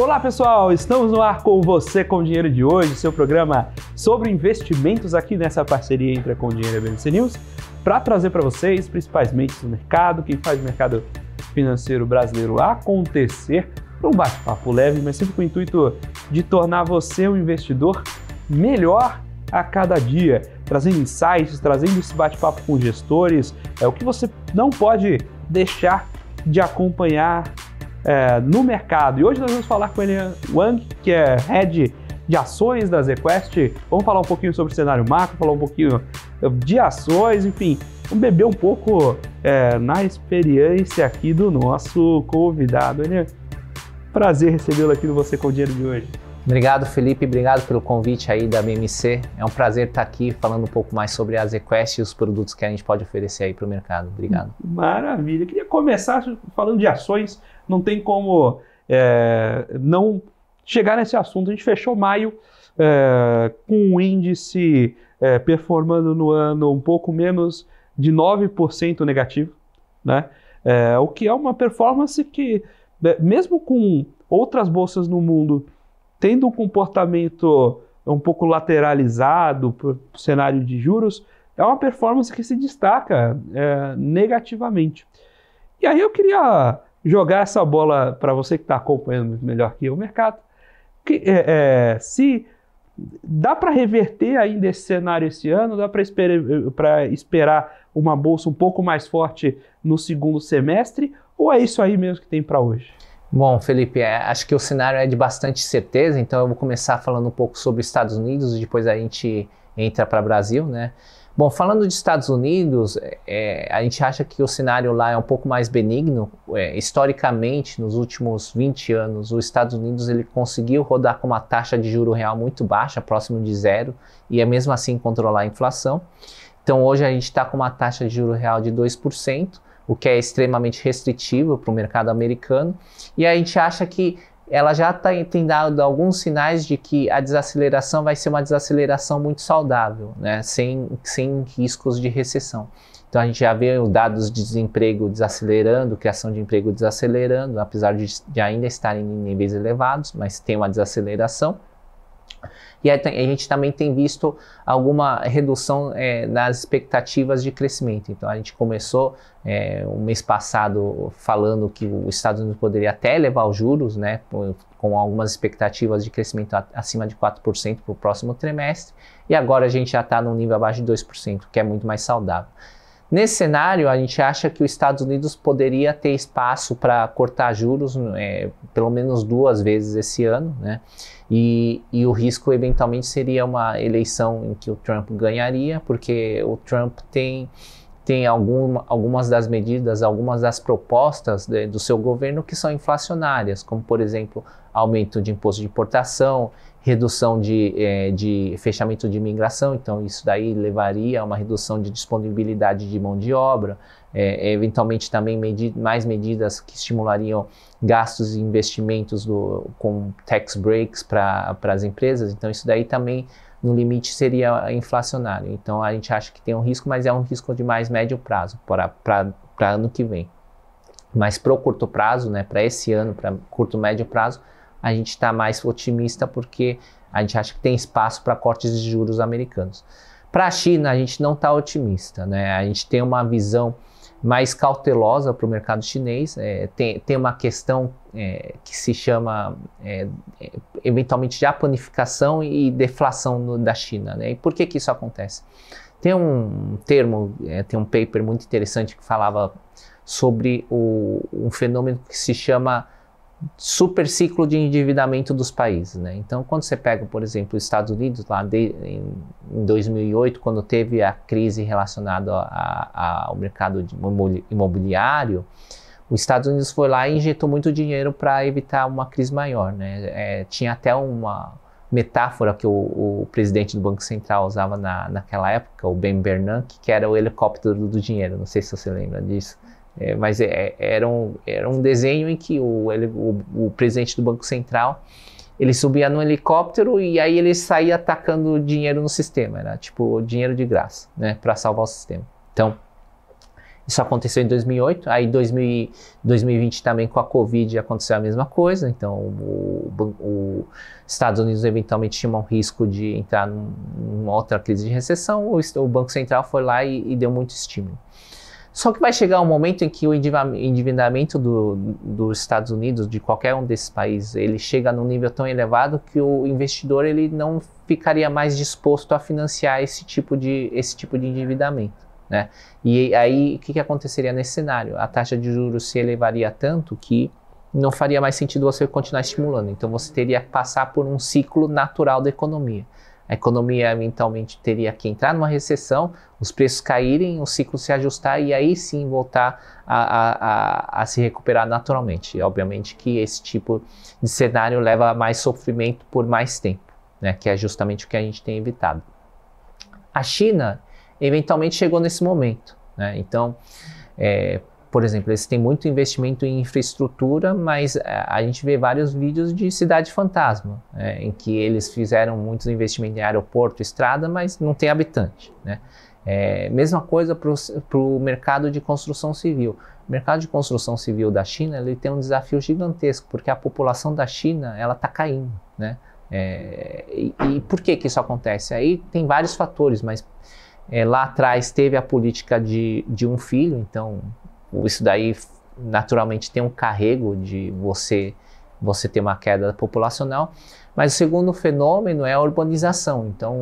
Olá pessoal, estamos no ar com você com o dinheiro de hoje, seu programa sobre investimentos aqui nessa parceria entre a Com Dinheiro e a BNC News, para trazer para vocês principalmente do mercado, quem faz o mercado financeiro brasileiro acontecer, um bate-papo leve, mas sempre com o intuito de tornar você um investidor melhor a cada dia, trazendo insights, trazendo esse bate-papo com gestores, é o que você não pode deixar de acompanhar é, no mercado. E hoje nós vamos falar com ele Wang, que é head de ações da ZQuest. Vamos falar um pouquinho sobre o cenário macro, falar um pouquinho é, de ações, enfim, vamos beber um pouco é, na experiência aqui do nosso convidado. Ele é prazer recebê-lo aqui no Você com o Dinheiro de hoje. Obrigado, Felipe. Obrigado pelo convite aí da BMC. É um prazer estar aqui falando um pouco mais sobre a ZQuest e os produtos que a gente pode oferecer aí para o mercado. Obrigado. Maravilha. Eu queria começar falando de ações não tem como é, não chegar nesse assunto. A gente fechou maio é, com um índice é, performando no ano um pouco menos de 9% negativo, né? É, o que é uma performance que, é, mesmo com outras bolsas no mundo tendo um comportamento um pouco lateralizado por cenário de juros, é uma performance que se destaca é, negativamente. E aí eu queria jogar essa bola para você que está acompanhando melhor que eu o mercado. Que, é, é, se dá para reverter ainda esse cenário esse ano, dá para esperar uma bolsa um pouco mais forte no segundo semestre, ou é isso aí mesmo que tem para hoje? Bom, Felipe, é, acho que o cenário é de bastante certeza, então eu vou começar falando um pouco sobre Estados Unidos, e depois a gente entra para o Brasil, né? Bom, falando dos Estados Unidos, é, é, a gente acha que o cenário lá é um pouco mais benigno. É, historicamente, nos últimos 20 anos, os Estados Unidos ele conseguiu rodar com uma taxa de juro real muito baixa, próximo de zero, e é mesmo assim controlar a inflação. Então, hoje a gente está com uma taxa de juro real de 2%, o que é extremamente restritivo para o mercado americano, e a gente acha que ela já tá, tem dado alguns sinais de que a desaceleração vai ser uma desaceleração muito saudável, né? sem, sem riscos de recessão. Então a gente já vê os dados de desemprego desacelerando, criação de emprego desacelerando, apesar de, de ainda estarem em níveis elevados, mas tem uma desaceleração. E a gente também tem visto alguma redução é, nas expectativas de crescimento. Então, a gente começou é, o mês passado falando que os Estados Unidos poderia até elevar os juros, né, com algumas expectativas de crescimento acima de 4% para o próximo trimestre, e agora a gente já está num nível abaixo de 2%, que é muito mais saudável. Nesse cenário, a gente acha que os Estados Unidos poderia ter espaço para cortar juros é, pelo menos duas vezes esse ano, né? E, e, o risco eventualmente seria uma eleição em que o Trump ganharia, porque o Trump tem, tem algum, algumas das medidas, algumas das propostas de, do seu governo que são inflacionárias, como por exemplo aumento de imposto de importação, redução de, é, de fechamento de imigração, então isso daí levaria a uma redução de disponibilidade de mão de obra, é, eventualmente também medi mais medidas que estimulariam gastos e investimentos do, com tax breaks para as empresas, então isso daí também no limite seria inflacionário. Então a gente acha que tem um risco, mas é um risco de mais médio prazo para ano que vem. Mas para o curto prazo, né, para esse ano, para curto médio prazo, a gente está mais otimista porque a gente acha que tem espaço para cortes de juros americanos. Para a China, a gente não está otimista, né? A gente tem uma visão mais cautelosa para o mercado chinês. É, tem, tem uma questão é, que se chama, é, é eventualmente, japonificação e deflação no, da China. Né? E por que, que isso acontece? Tem um termo, é, tem um paper muito interessante que falava sobre o, um fenômeno que se chama super ciclo de endividamento dos países. Né? Então, quando você pega, por exemplo, os Estados Unidos, lá de, em, em 2008, quando teve a crise relacionada a, a, ao mercado imobiliário, os Estados Unidos foi lá e injetou muito dinheiro para evitar uma crise maior. Né? É, tinha até uma metáfora que o, o, presidente do Banco Central usava na, naquela época, o Ben Bernanke, que era o helicóptero do dinheiro. Não sei se você lembra disso. É, mas é, é, era, um, era um desenho em que o, ele, o, o, presidente do Banco Central ele subia num helicóptero e aí ele saía atacando dinheiro no sistema, era né? tipo dinheiro de graça, né, para salvar o sistema. Então, isso aconteceu em 2008, aí 2000, 2020 também com a Covid aconteceu a mesma coisa, então os Estados Unidos eventualmente tinha um risco de entrar em numa outra crise de recessão, o, o Banco Central foi lá e, e deu muito estímulo. Só que vai chegar um momento em que o endividamento do, dos Estados Unidos, de qualquer um desses países, ele chega num nível tão elevado que o investidor ele não ficaria mais disposto a financiar esse tipo de, esse tipo de endividamento. Né? E aí, o que, que aconteceria nesse cenário? A taxa de juros se elevaria tanto que não faria mais sentido você continuar estimulando. Então, você teria que passar por um ciclo natural da economia a economia eventualmente teria que entrar numa recessão, os preços caírem, o ciclo se ajustar e aí sim voltar a, a, a, a se recuperar naturalmente. E, obviamente que esse tipo de cenário leva a mais sofrimento por mais tempo, né? que é justamente o que a gente tem evitado. A China eventualmente chegou nesse momento. Né? Então, é, por exemplo, eles têm muito investimento em infraestrutura, mas é, a gente vê vários vídeos de cidade fantasma, né, em que eles fizeram muitos investimentos em aeroporto, estrada, mas não tem habitante. Né? É, mesma coisa para o mercado de construção civil. O mercado de construção civil da China ele tem um desafio gigantesco, porque a população da China ela está caindo. Né? É, e, e, por que, que isso acontece? Aí tem vários fatores, mas é, lá atrás teve a política de, de um filho, então isso daí naturalmente tem um carrego de você você ter uma queda populacional. Mas o segundo fenômeno é a urbanização. Então,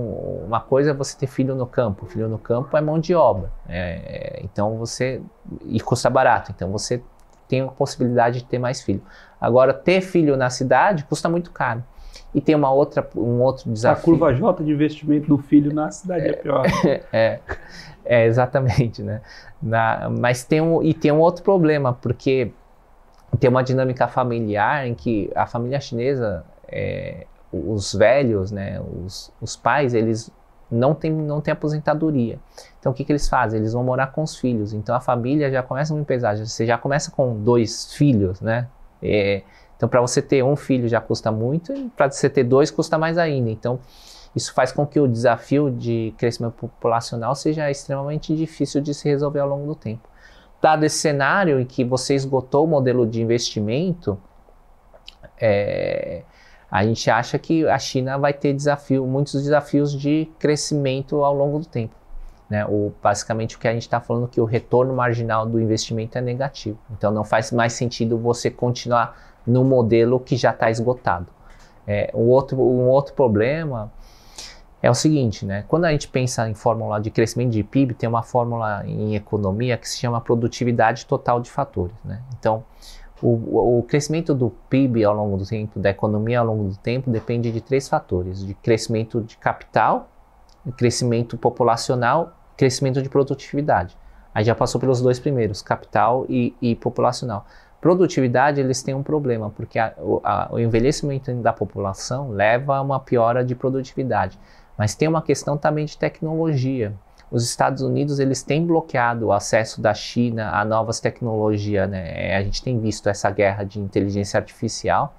uma coisa é você ter filho no campo. Filho no campo é mão de obra. Né? É, então você e custa barato. Então você tem a possibilidade de ter mais filho. Agora, ter filho na cidade custa muito caro. E tem uma outra, um outro desafio. A curva J de investimento do filho na cidade é, é pior. é, é, exatamente, né? Na, mas tem um, e tem um outro problema, porque tem uma dinâmica familiar em que a família chinesa, é, os velhos, né, os, os pais, eles não têm não tem aposentadoria. Então o que, que eles fazem? Eles vão morar com os filhos. Então a família já começa uma pesada. Você já começa com dois filhos, né? É, então para você ter um filho já custa muito, para você ter dois custa mais ainda. Então isso faz com que o desafio de crescimento populacional seja extremamente difícil de se resolver ao longo do tempo. Dado esse cenário em que você esgotou o modelo de investimento, é, a gente acha que a China vai ter desafio, muitos desafios de crescimento ao longo do tempo. Né? O, basicamente o que a gente está falando é que o retorno marginal do investimento é negativo. Então não faz mais sentido você continuar no modelo que já está esgotado. É, um, outro, um outro problema é o seguinte, né? Quando a gente pensa em fórmula de crescimento de PIB, tem uma fórmula em economia que se chama produtividade total de fatores, né? Então, o, o, crescimento do PIB ao longo do tempo, da economia ao longo do tempo, depende de três fatores: de crescimento de capital, crescimento populacional, crescimento de produtividade. Aí já passou pelos dois primeiros, capital e, e populacional. Produtividade, eles têm um problema, porque a, a, o envelhecimento da população leva a uma piora de produtividade. Mas tem uma questão também de tecnologia. Os Estados Unidos eles têm bloqueado o acesso da China a novas tecnologias. Né? É, a gente tem visto essa guerra de inteligência artificial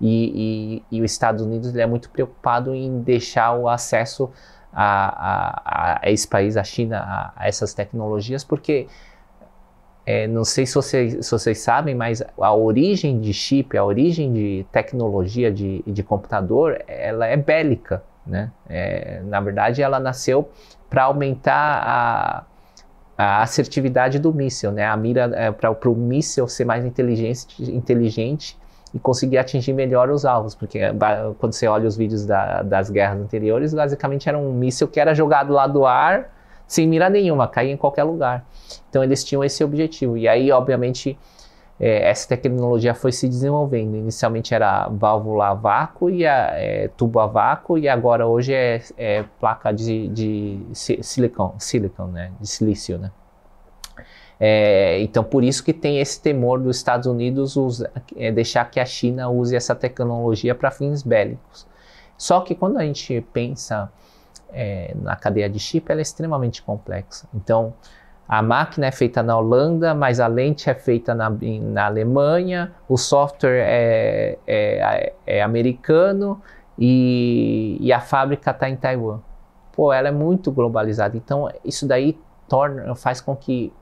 e, e, e os Estados Unidos é muito preocupado em deixar o acesso a, a, a esse país, a China, a, a essas tecnologias, porque é, não sei se vocês, se vocês, sabem, mas a origem de chip, a origem de tecnologia de, de computador, ela é bélica. Né? É, na verdade, ela nasceu para aumentar a, a, assertividade do míssil, né? a mira é, para o míssil ser mais inteligente, inteligente e conseguir atingir melhor os alvos, porque quando você olha os vídeos da, das guerras anteriores, basicamente era um míssil que era jogado lá do ar, sem mira nenhuma, caía em qualquer lugar. Então eles tinham esse objetivo. E aí, obviamente, é, essa tecnologia foi se desenvolvendo. Inicialmente era válvula a vácuo e a, é, tubo a vácuo e agora hoje é, é placa de, de silicon, silicon, né, de silício, né. É, então por isso que tem esse temor dos Estados Unidos usa, é, deixar que a China use essa tecnologia para fins bélicos. Só que quando a gente pensa é, na cadeia de chip, ela é extremamente complexa. Então a máquina é feita na Holanda, mas a lente é feita na, na Alemanha, o software é, é, é americano e, e, a fábrica está em Taiwan. Pô, ela é muito globalizada. Então, isso daí torna, faz com que,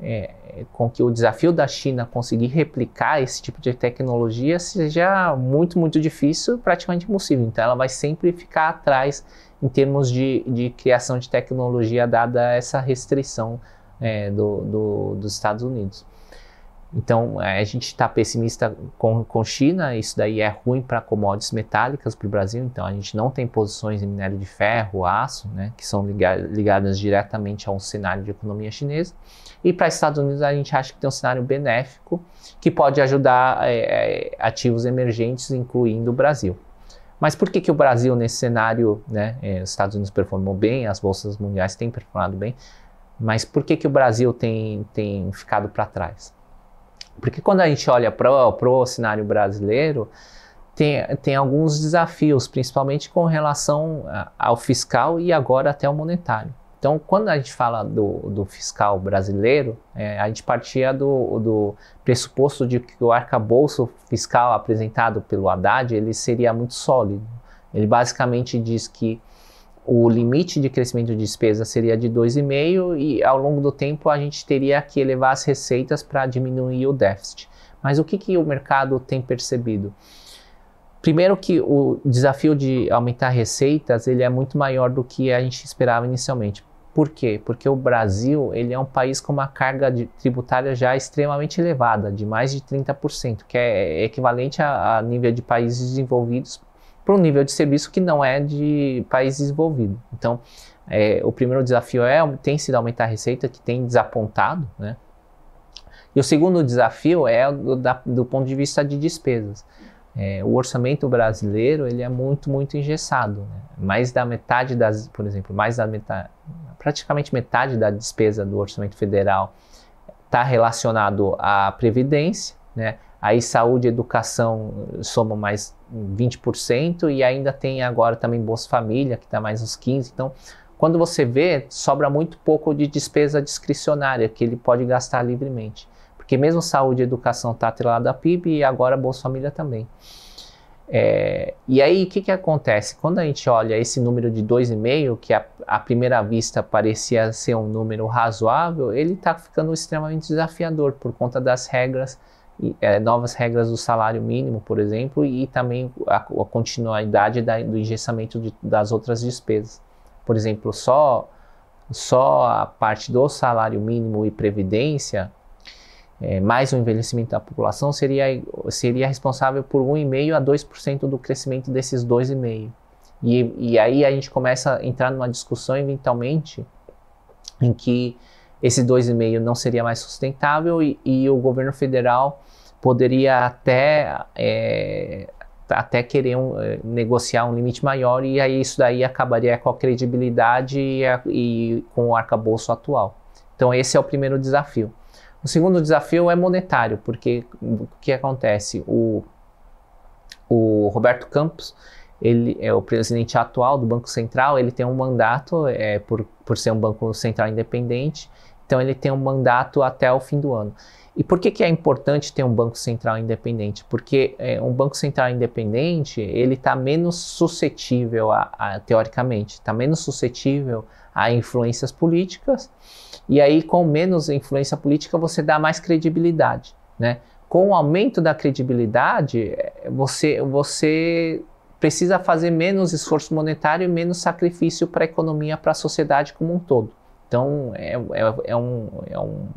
é, com que o desafio da China conseguir replicar esse tipo de tecnologia seja muito, muito difícil, praticamente impossível. Então, ela vai sempre ficar atrás em termos de, de criação de tecnologia, dada essa restrição é, do, do, dos Estados Unidos. Então, é, a gente está pessimista com, com China, isso daí é ruim para commodities metálicas para o Brasil, então a gente não tem posições em minério de ferro, aço, né, que são ligadas diretamente a um cenário de economia chinesa. E para Estados Unidos, a gente acha que tem um cenário benéfico que pode ajudar é, é ativos emergentes, incluindo o Brasil. Mas por que, que o Brasil, nesse cenário, né, eh, os Estados Unidos performou bem, as bolsas mundiais têm performado bem, mas por que, que o Brasil tem, tem ficado para trás? Porque quando a gente olha para o cenário brasileiro, tem, tem alguns desafios, principalmente com relação ao fiscal e agora até ao monetário. Então, quando a gente fala do, do fiscal brasileiro, é, a gente partia do, do, pressuposto de que o arcabouço fiscal apresentado pelo Haddad ele seria muito sólido. Ele basicamente diz que o limite de crescimento de despesa seria de 2,5% e ao longo do tempo a gente teria que elevar as receitas para diminuir o déficit. Mas o que, que o mercado tem percebido? Primeiro que o desafio de aumentar receitas ele é muito maior do que a gente esperava inicialmente. Por quê? Porque o Brasil ele é um país com uma carga de, tributária já extremamente elevada, de mais de 30%, que é, é equivalente a, a nível de países desenvolvidos para um nível de serviço que não é de país desenvolvido. Então, é, o primeiro desafio é tem sido aumentar a receita, que tem desapontado, né? E o segundo desafio é do, da, do ponto de vista de despesas. É, o orçamento brasileiro ele é muito muito engessado né? mais da metade das por exemplo mais da metade praticamente metade da despesa do orçamento federal está relacionado à previdência, né? Aí saúde e educação somam mais 20% e ainda tem agora também Bolsa Família, que está mais uns 15%. Então, quando você vê, sobra muito pouco de despesa discricionária que ele pode gastar livremente. Porque mesmo saúde e educação está atrelada à PIB e agora Bolsa Família também. É, e aí, o que, que acontece? Quando a gente olha esse número de 2,5, que a, à primeira vista parecia ser um número razoável, ele está ficando extremamente desafiador por conta das regras, é, novas regras do salário mínimo, por exemplo, e também a, a continuidade da, do engessamento de, das outras despesas. Por exemplo, só, só a parte do salário mínimo e previdência é, mais o envelhecimento da população, seria, seria responsável por 1,5% a 2% do crescimento desses 2,5%. E, e aí a gente começa a entrar numa discussão eventualmente em que esse 2,5% não seria mais sustentável e, e, o governo federal poderia até, é, até querer um, é, negociar um limite maior e aí isso daí acabaria com a credibilidade e, a, e com o arcabouço atual. Então esse é o primeiro desafio. O segundo desafio é monetário, porque o que acontece? O, o Roberto Campos, ele é o presidente atual do Banco Central, ele tem um mandato, é, por, por ser um banco central independente, então ele tem um mandato até o fim do ano. E por que, que é importante ter um banco central independente? Porque é, um banco central independente ele está menos suscetível, a, a teoricamente, está menos suscetível a influências políticas e aí, com menos influência política, você dá mais credibilidade, né? Com o aumento da credibilidade, eh, você, você precisa fazer menos esforço monetário e menos sacrifício para a economia, para a sociedade como um todo. Então, é, é, é, um, é, um,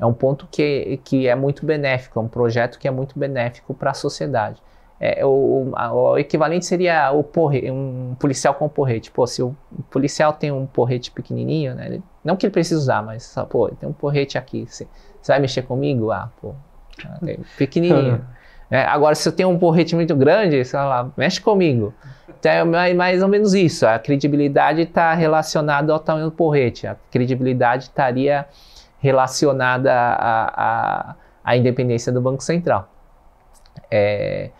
é um ponto que, que é muito benéfico, é um projeto que é muito benéfico para a sociedade. É, o, o, o, equivalente seria o porre, um policial com porrete. Pô, se o policial tem um porrete pequenininho, né, ele não que ele precise usar, mas só, pô, tem um porrete aqui. Você vai mexer comigo? Ah, pô. Ah, é pequenininho. É, agora, se eu tenho um porrete muito grande, sei lá, mexe comigo. Então, é mais ou menos isso. A credibilidade está relacionada ao tamanho do porrete. A credibilidade estaria relacionada à, independência do Banco Central. É,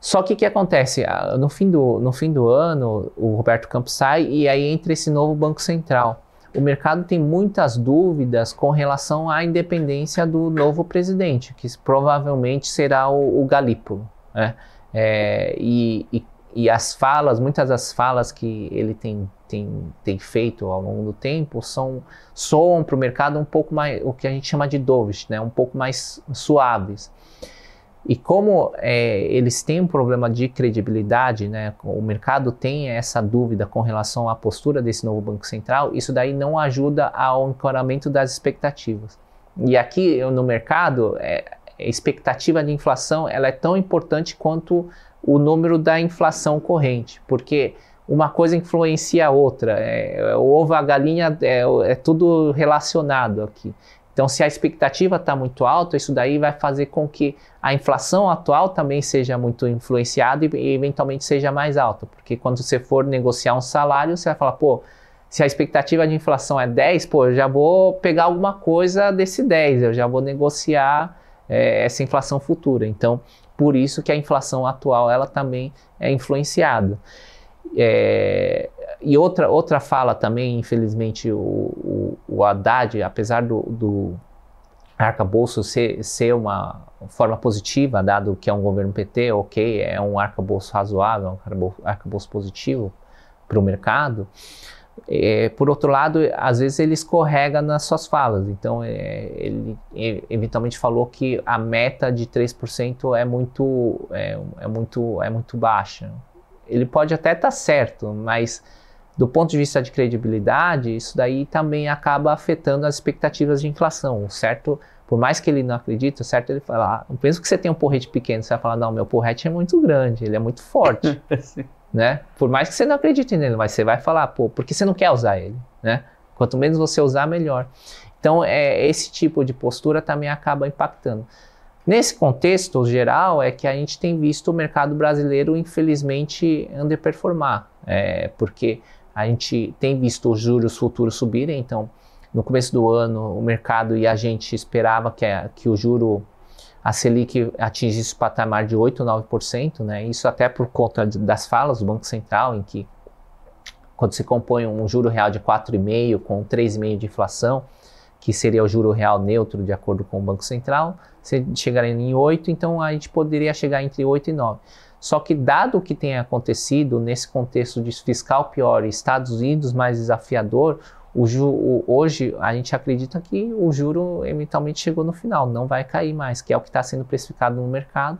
só que o que acontece? Ah, no fim, do, no fim do ano, o Roberto Campos sai e aí entra esse novo Banco Central o mercado tem muitas dúvidas com relação à independência do novo presidente, que provavelmente será o, o Galípolo. Né? É, e, e, e, as falas, muitas das falas que ele tem, tem, tem feito ao longo do tempo são soam para o mercado um pouco mais, o que a gente chama de dovish, né? um pouco mais suaves. E como é, eles têm um problema de credibilidade, né, o mercado tem essa dúvida com relação à postura desse novo Banco Central, isso daí não ajuda ao encoramento das expectativas. E aqui no mercado, é, a expectativa de inflação ela é tão importante quanto o número da inflação corrente, porque uma coisa influencia a outra, é, é o ovo, a galinha, é, é tudo relacionado aqui. Então, se a expectativa está muito alta, isso daí vai fazer com que a inflação atual também seja muito influenciada e eventualmente seja mais alta, porque quando você for negociar um salário, você vai falar, pô, se a expectativa de inflação é 10, pô, eu já vou pegar alguma coisa desse 10, eu já vou negociar é, essa inflação futura. Então, por isso que a inflação atual ela também é influenciada. É, e outra, outra fala também, infelizmente, o, o, o Haddad, apesar do, do arcabouço ser, ser uma forma positiva, dado que é um governo PT, ok, é um arcabouço razoável, um arcabouço, positivo para o mercado, é, por outro lado, às vezes ele escorrega nas suas falas. Então, é, ele, ele, eventualmente falou que a meta de 3% é muito, é, é, muito, é muito baixa. Ele pode até estar tá certo, mas do ponto de vista de credibilidade, isso daí também acaba afetando as expectativas de inflação. certo, por mais que ele não acredite, certo ele fala, ah, mesmo que você tenha um porrete pequeno, você vai falar, não, meu porrete é muito grande, ele é muito forte, né? Por mais que você não acredite nele, mas você vai falar, pô, porque você não quer usar ele, né? Quanto menos você usar, melhor. Então, é, esse tipo de postura também acaba impactando. Nesse contexto geral, é que a gente tem visto o mercado brasileiro, infelizmente, underperformar, é, porque a gente tem visto os juros futuros subirem, então no começo do ano o mercado e a gente esperava que, a, que o juro a Selic atingisse o patamar de 8, 9%, né? Isso até por conta de, das falas do Banco Central em que quando se compõe um juro real de 4,5 com 3,5 de inflação, que seria o juro real neutro de acordo com o Banco Central, você chegaria em 8, então a gente poderia chegar entre 8 e 9. Só que, dado o que tem acontecido nesse contexto de fiscal pior e Estados Unidos mais desafiador, o ju, o, hoje a gente acredita que o juro eventualmente chegou no final, não vai cair mais, que é o que está sendo precificado no mercado.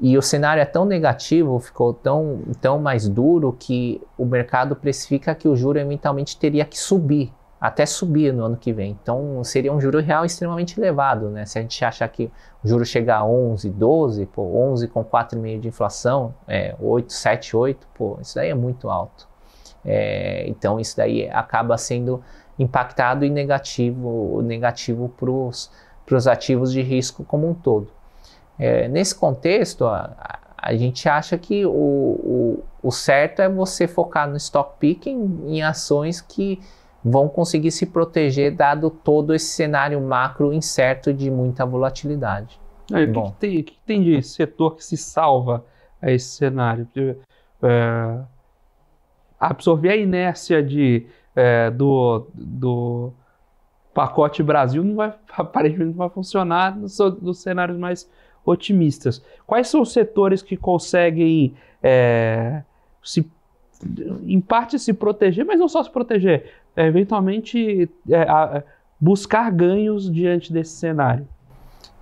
E o cenário é tão negativo, ficou tão, tão mais duro, que o mercado precifica que o juro eventualmente teria que subir até subir no ano que vem. Então seria um juro real extremamente elevado, né? Se a gente achar que o juro chegar a 11, 12, pô, 11 com 4,5 de inflação, é, 8, 7, 8, pô, isso daí é muito alto. É, então isso daí acaba sendo impactado e negativo negativo para os ativos de risco como um todo. É, nesse contexto, a, a gente acha que o, o, o certo é você focar no stock picking em ações que vão conseguir se proteger dado todo esse cenário macro incerto de muita volatilidade. Ah, o que, que, tem, que, tem, de setor que se salva a esse cenário? É, absorver a inércia de, é, do, do pacote Brasil não vai, aparentemente não vai funcionar nos, nos cenários mais otimistas. Quais são os setores que conseguem é, se em parte se proteger, mas não só se proteger, é, eventualmente é, a, buscar ganhos diante desse cenário.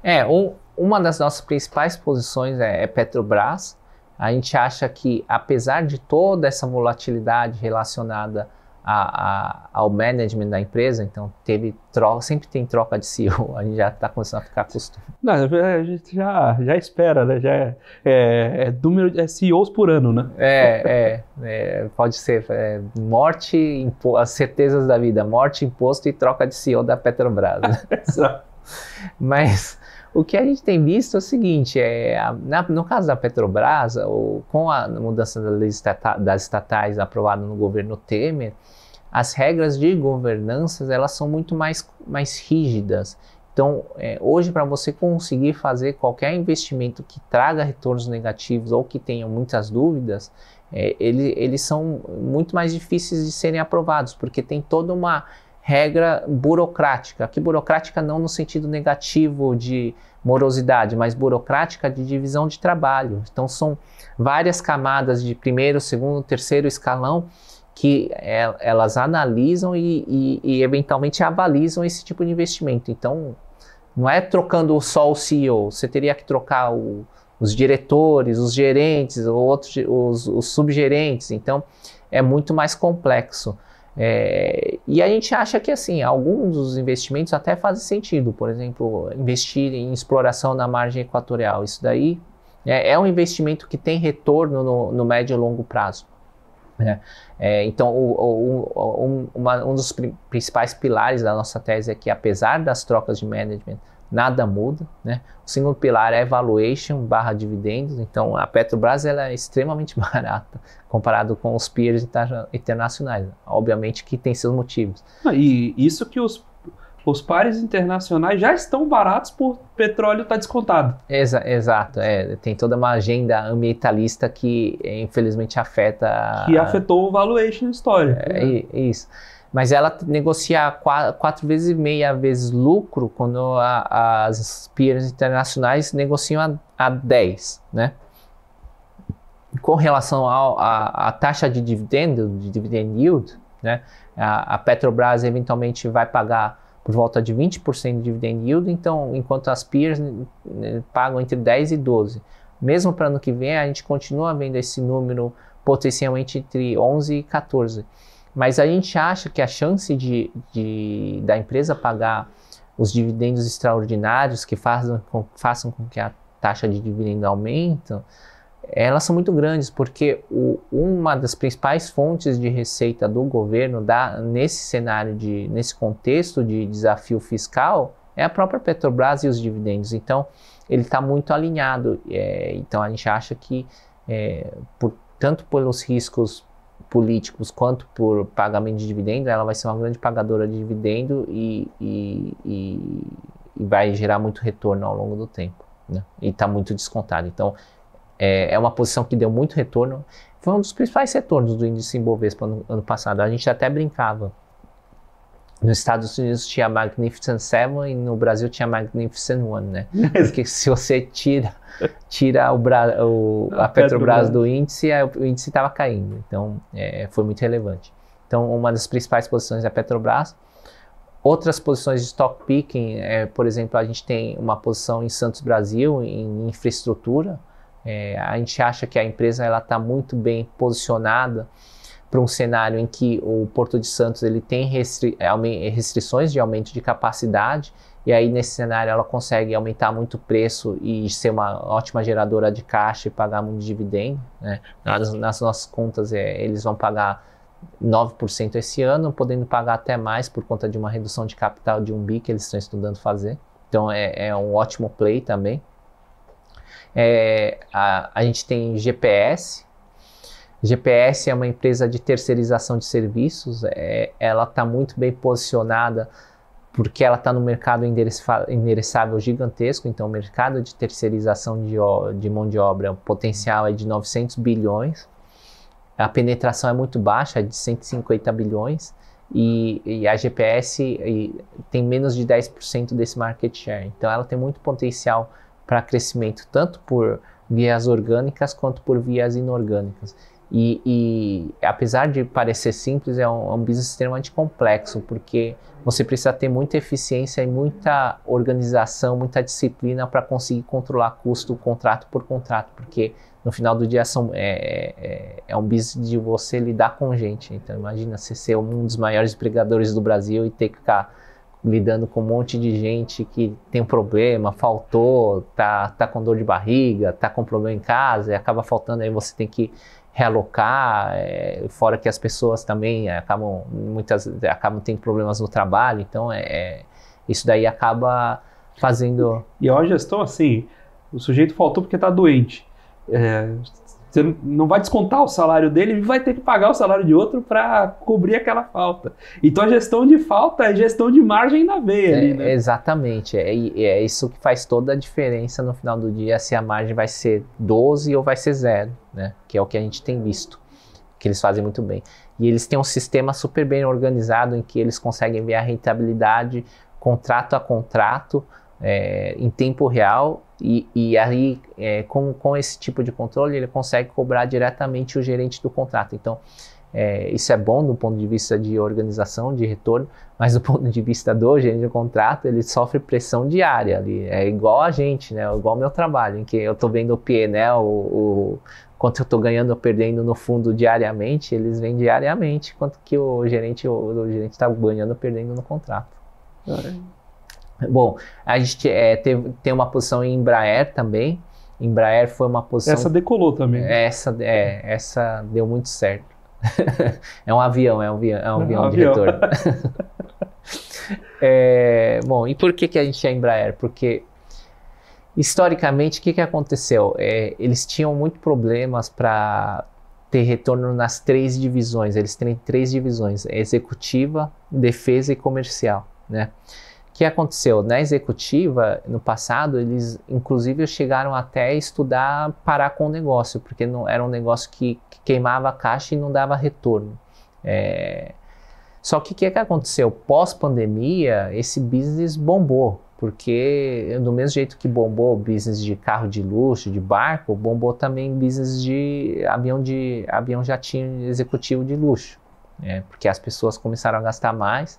É, um, uma das nossas principais posições é, é Petrobras. A gente acha que, apesar de toda essa volatilidade relacionada a, a, ao management da empresa, então teve troca, sempre tem troca de CEO, a gente já está começando a ficar acostumado. Não, é, a gente já, já espera, né? Já é, é, é número é CEOs por ano, né? É, é, é pode ser é, morte, impo, as certezas da vida, morte, imposto e troca de CEO da Petrobras. Mas o que a gente tem visto é o seguinte: é, na, no caso da Petrobras, com a mudança da lei estata, das estatais aprovada no governo Temer, as regras de governança elas são muito mais, mais rígidas. Então, é, hoje, para você conseguir fazer qualquer investimento que traga retornos negativos ou que tenha muitas dúvidas, é, ele, eles são muito mais difíceis de serem aprovados, porque tem toda uma regra burocrática. Aqui, burocrática não no sentido negativo de morosidade, mas burocrática de divisão de trabalho. Então, são várias camadas de primeiro, segundo, terceiro escalão que é, elas analisam e, e, e eventualmente avalizam esse tipo de investimento. Então, não é trocando só o CEO, você teria que trocar o, os diretores, os gerentes, outros, os, os subgerentes. Então, é muito mais complexo. É, e a gente acha que assim, alguns dos investimentos até fazem sentido, por exemplo, investir em exploração na margem equatorial. Isso daí é, é um investimento que tem retorno no, no médio e longo prazo. Né? É, então, o, o, um, uma, um dos principais pilares da nossa tese é que, apesar das trocas de management, nada muda. Né? O segundo pilar é valuation barra dividendos, então a Petrobras ela é extremamente barata comparado com os peers internacionais. Obviamente que tem seus motivos. Ah, e isso que os, os pares internacionais já estão baratos por petróleo estar tá descontado. Exa, exato, é, tem toda uma agenda ambientalista que infelizmente afeta... Que afetou o valuation histórico. É, né? Isso mas ela negocia quatro, quatro vezes e meia vezes lucro quando a, as peers internacionais negociam a, a 10, né? Com relação à taxa de dividendo, de dividend yield, né? A, a Petrobras eventualmente vai pagar por volta de 20% de dividend yield, então enquanto as peers né, né, pagam entre 10 e 12. Mesmo para ano que vem, a gente continua vendo esse número potencialmente entre 11 e 14. Mas a gente acha que a chance de, de da empresa pagar os dividendos extraordinários que façam, com, façam com que a taxa de dividendo aumente, elas são muito grandes, porque o, uma das principais fontes de receita do governo nesse cenário, de, nesse contexto de desafio fiscal, é a própria Petrobras e os dividendos. Então, ele está muito alinhado. É, então, a gente acha que, é, por, tanto pelos riscos políticos quanto por pagamento de dividendo, ela vai ser uma grande pagadora de dividendo e, e, e, e vai gerar muito retorno ao longo do tempo. Né? E está muito descontado. Então, é, é, uma posição que deu muito retorno. Foi um dos principais retornos do índice Ibovespa no ano passado. A gente até brincava nos Estados Unidos tinha Magnificent Seven e no Brasil tinha Magnificent One, né? Porque se você tira, tira o, o, a, a Petrobras, Petrobras do índice, a, o índice estava caindo. Então, é, foi muito relevante. Então, uma das principais posições é a Petrobras. Outras posições de stock picking, é, por exemplo, a gente tem uma posição em Santos Brasil, em infraestrutura. É, a gente acha que a empresa está muito bem posicionada para um cenário em que o Porto de Santos ele tem restri é, restrições de aumento de capacidade e aí nesse cenário ela consegue aumentar muito o preço e ser uma ótima geradora de caixa e pagar muito dividendo. Né? Nas, nas, nossas contas é, eles vão pagar 9% esse ano, podendo pagar até mais por conta de uma redução de capital de um bi que eles estão estudando fazer. Então é, é um ótimo play também. É, a, a gente tem GPS, GPS é uma empresa de terceirização de serviços, é, ela está muito bem posicionada porque ela está no mercado endereçável gigantesco, então o mercado de terceirização de, de mão de obra, o é potencial é de 900 bilhões, a penetração é muito baixa, é de 150 bilhões, e, e a GPS e, tem menos de 10% desse market share, então ela tem muito potencial para crescimento, tanto por vias orgânicas quanto por vias inorgânicas. E, e apesar de parecer simples, é um, é um business extremamente complexo, porque você precisa ter muita eficiência e muita organização, muita disciplina para conseguir controlar custo contrato por contrato, porque no final do dia são, é, é, é, é, um business de você lidar com gente. Então imagina você ser um dos maiores empregadores do Brasil e ter que ficar lidando com um monte de gente que tem um problema, faltou, tá, tá com dor de barriga, tá com problema em casa e acaba faltando, aí você tem que realocar, é, fora que as pessoas também é, acabam muitas acabam tendo problemas no trabalho, então é, é isso daí acaba fazendo. E hoje é a gestão assim, o sujeito faltou porque está doente. É, você não vai descontar o salário dele, vai ter que pagar o salário de outro para cobrir aquela falta. Então a gestão de falta é gestão de margem na veia. É, ali, né? Exatamente, é, é isso que faz toda a diferença no final do dia se a margem vai ser 12 ou vai ser zero, né? que é o que a gente tem visto, que eles fazem muito bem. E eles têm um sistema super bem organizado em que eles conseguem ver a rentabilidade contrato a contrato, é, em tempo real e, e aí é, com, com esse tipo de controle ele consegue cobrar diretamente o gerente do contrato. Então é, isso é bom do ponto de vista de organização, de retorno, mas do ponto de vista do gerente do contrato, ele sofre pressão diária ali. É igual a gente, né? igual ao meu trabalho, em que eu estou vendo o PNL, o, o quanto eu estou ganhando ou perdendo no fundo diariamente, eles vêm diariamente quanto que o gerente o, o gerente está ganhando ou perdendo no contrato. É. Bom, a gente é, tem uma posição em Embraer também. Embraer foi uma posição. Essa decolou também. Essa, é, essa deu muito certo. é um avião, é um avião, é um avião, é um diretor. é, bom, e por que, que a gente é Embraer? Porque historicamente, o que, que aconteceu? É, eles tinham muito problemas para ter retorno nas três divisões. Eles têm três divisões: executiva, defesa e comercial, né? que aconteceu? Na executiva, no passado, eles inclusive chegaram até a estudar parar com o negócio, porque não era um negócio que, que queimava a caixa e não dava retorno. É... Só que o que, que aconteceu? Pós-pandemia, esse business bombou, porque do mesmo jeito que bombou o business de carro de luxo, de barco, bombou também business de avião, de, avião jatinho executivo de luxo, né? porque as pessoas começaram a gastar mais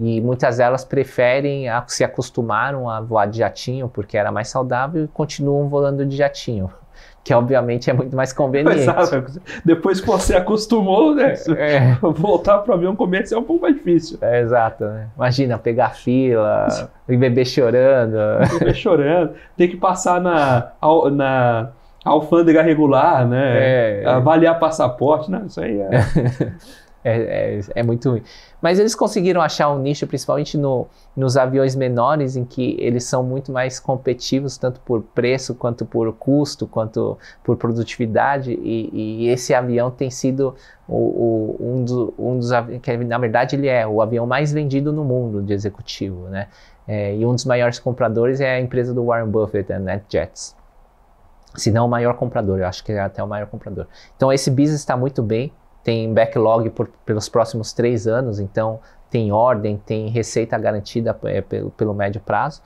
e muitas delas preferem, a, se acostumaram a voar de jatinho porque era mais saudável e continuam voando de jatinho. Que obviamente é muito mais conveniente. Exato. Depois que você acostumou, né? É. Voltar para ver avião começo é um pouco mais difícil. É, exato. Né? Imagina pegar fila, e bebê chorando. bebê chorando. Tem que passar na, na alfândega regular, né? É. Avaliar passaporte, né? Isso aí é. É, é, é, muito ruim. Mas eles conseguiram achar um nicho, principalmente no, nos aviões menores, em que eles são muito mais competitivos, tanto por preço, quanto por custo, quanto por produtividade. E, e esse avião tem sido o, o, um, do, um, dos aviões, que na verdade ele é o avião mais vendido no mundo de executivo, né? É, e um dos maiores compradores é a empresa do Warren Buffett, a NetJets. Se não o maior comprador, eu acho que é até o maior comprador. Então esse business está muito bem tem backlog por, pelos próximos três anos, então tem ordem, tem receita garantida é, pelo, pelo médio prazo.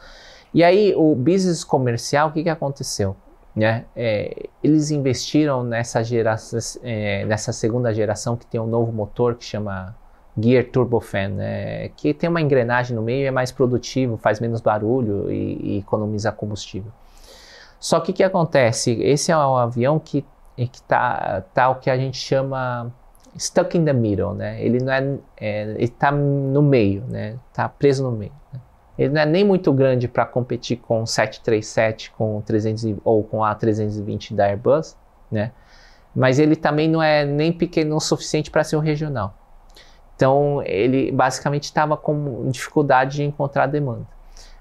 E aí o business comercial, o que, que aconteceu? Né? É, eles investiram nessa, geração, é, nessa segunda geração que tem um novo motor que chama Gear Turbofan, né? que tem uma engrenagem no meio, é mais produtivo, faz menos barulho e, e economiza combustível. Só que o que acontece? Esse é um avião que está tá o que a gente chama stuck in the middle, né? Ele não é, é ele está no meio, né? Está preso no meio. Né? Ele não é nem muito grande para competir com o 737, com 300 ou com a 320 da Airbus, né? Mas ele também não é nem pequeno o suficiente para ser um regional. Então ele basicamente estava com dificuldade de encontrar demanda.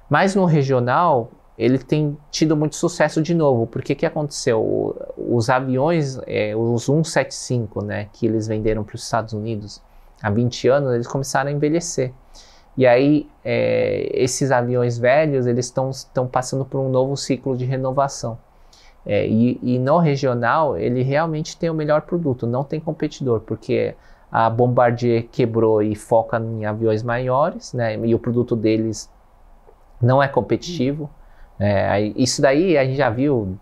Mas no regional ele tem tido muito sucesso de novo. Porque que aconteceu? Os aviões, é, os 175, né, que eles venderam para os Estados Unidos há 20 anos, eles começaram a envelhecer. E aí, é, esses aviões velhos, eles estão passando por um novo ciclo de renovação. É, e, e, no regional, ele realmente tem o melhor produto, não tem competidor, porque a Bombardier quebrou e foca em aviões maiores, né, e o produto deles não é competitivo. Hum é, isso daí a gente já viu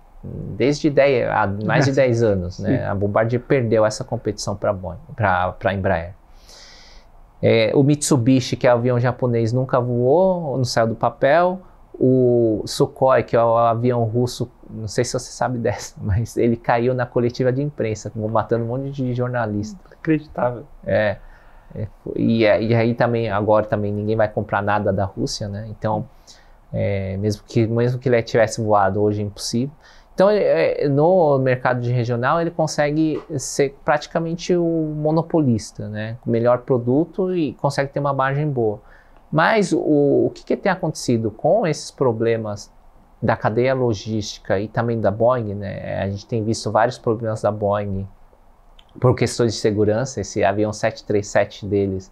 desde 10, há mais de 10 anos. Né? A Bombardier perdeu essa competição para a Embraer. É, o Mitsubishi, que é o avião japonês, nunca voou, não saiu do papel. O Sukhoi, que é o avião russo, não sei se você sabe dessa, mas ele caiu na coletiva de imprensa, matando um monte de jornalista. Acreditável. É. é e, e, aí também, agora também ninguém vai comprar nada da Rússia, né? Então é, mesmo que mesmo que ele tivesse voado hoje é impossível. Então ele, é, é, no mercado de regional ele consegue ser praticamente o monopolista, né? O melhor produto e consegue ter uma margem boa. Mas o, o que, que tem acontecido com esses problemas da cadeia logística e também da Boeing, né? A gente tem visto vários problemas da Boeing por questões de segurança. Esse avião 737 deles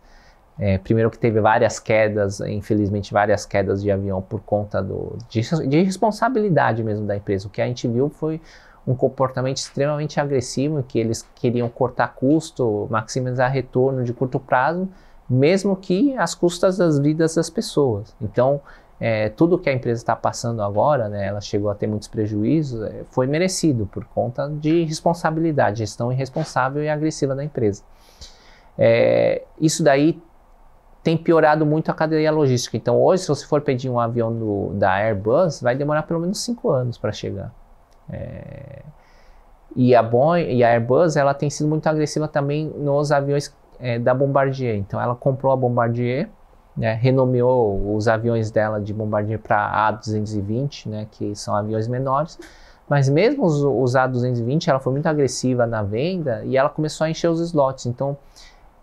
é, primeiro que teve várias quedas, infelizmente várias quedas de avião por conta do, de, de responsabilidade mesmo da empresa. O que a gente viu foi um comportamento extremamente agressivo, que eles queriam cortar custo, maximizar retorno de curto prazo, mesmo que às custas das vidas das pessoas. Então, é, tudo que a empresa está passando agora, né, ela chegou a ter muitos prejuízos, é, foi merecido por conta de responsabilidade, gestão irresponsável e agressiva da empresa. É, isso daí tem piorado muito a cadeia logística. Então, hoje, se você for pedir um avião do, da Airbus, vai demorar pelo menos cinco anos para chegar. É... E, a Boeing, e a Airbus ela tem sido muito agressiva também nos aviões é, da Bombardier. Então, ela comprou a Bombardier, né, renomeou os aviões dela de Bombardier para A220, né, que são aviões menores. Mas mesmo os, os A220, ela foi muito agressiva na venda e ela começou a encher os slots. Então,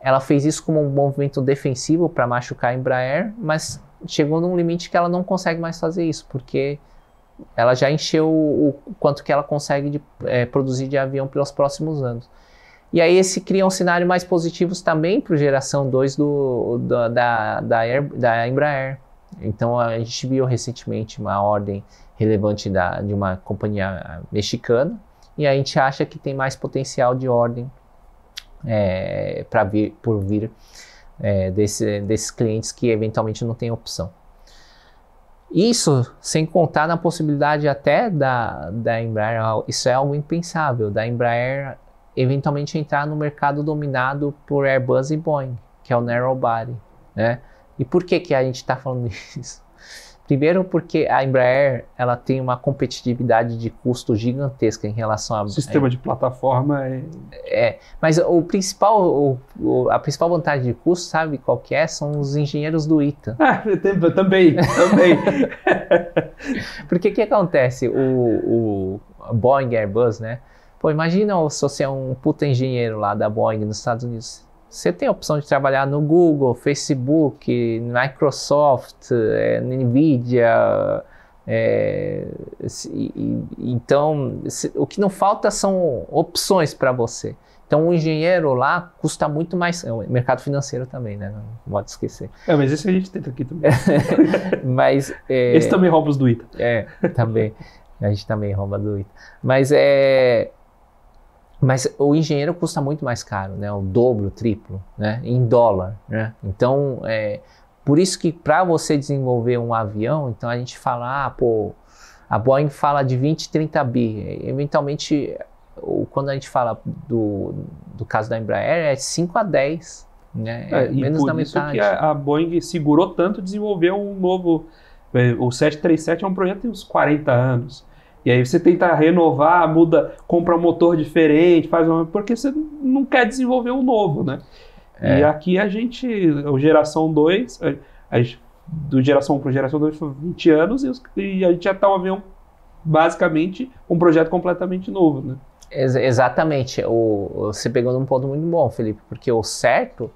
ela fez isso como um movimento defensivo para machucar a Embraer, mas chegou num limite que ela não consegue mais fazer isso, porque ela já encheu o, o quanto que ela consegue de, é, produzir de avião pelos próximos anos. E aí esse cria um cenário mais positivo também para a geração 2 do, do, da, da, da, Embraer. Então a gente viu recentemente uma ordem relevante da, de uma companhia mexicana e a gente acha que tem mais potencial de ordem é, para vir por vir é, desse, desses clientes que eventualmente não tem opção. Isso sem contar na possibilidade até da, da Embraer, isso é algo impensável, da Embraer eventualmente entrar no mercado dominado por Airbus e Boeing, que é o narrow body, né? E por que que a gente está falando isso? Primeiro porque a Embraer ela tem uma competitividade de custo gigantesca em relação ao sistema a, de plataforma. É... é, mas o principal, o, o, a principal vantagem de custo, sabe qual que é? São os engenheiros do ITA. Ah, também, também. porque que acontece? O, o Boeing Airbus, né? Pô, imagina se você é um puta engenheiro lá da Boeing nos Estados Unidos você tem a opção de trabalhar no Google, Facebook, Microsoft, é, Nvidia. É, e, então, se, o que não falta são opções para você. Então, o um engenheiro lá custa muito mais. É, o mercado financeiro também, né? Não pode esquecer. É, mas esse a gente tenta aqui também. mas, é, esse também rouba os do ITA. É, também. A gente também rouba do ITA. Mas é mas o engenheiro custa muito mais caro, né? O dobro, o triplo, né? Em dólar, né? Então, é, por isso que para você desenvolver um avião, então a gente fala, ah, pô, a Boeing fala de 20, 30 bi. Eventualmente, quando a gente fala do, do caso da Embraer, é 5 a 10, né? É, é menos por da isso metade. Isso que a, Boeing segurou tanto desenvolver um novo. É, o 737 é um projeto que tem uns 40 anos. E aí você tenta renovar, muda, compra um motor diferente, faz uma. Porque você não quer desenvolver um novo, né? É. E aqui a gente, o geração 2, do geração 1 para geração 2 foi 20 anos e, os, e a gente já tá um avião basicamente um projeto completamente novo, né? Ex exatamente. O, você pegou num ponto muito bom, Felipe, porque o certo